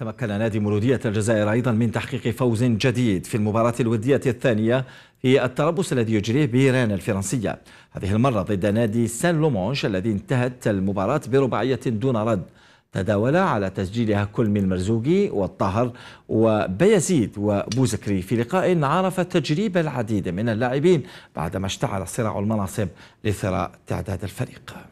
تمكن نادي مولودية الجزائر أيضا من تحقيق فوز جديد في المباراة الودية الثانية في التربص الذي يجريه بيران الفرنسية هذه المرة ضد نادي سان لومونش الذي انتهت المباراة برباعية دون رد تداول على تسجيلها كل من مرزوقي والطاهر وبيزيد وبوزكري في لقاء عرف تجريب العديد من اللاعبين بعدما اشتعل صراع المناصب لثراء تعداد الفريق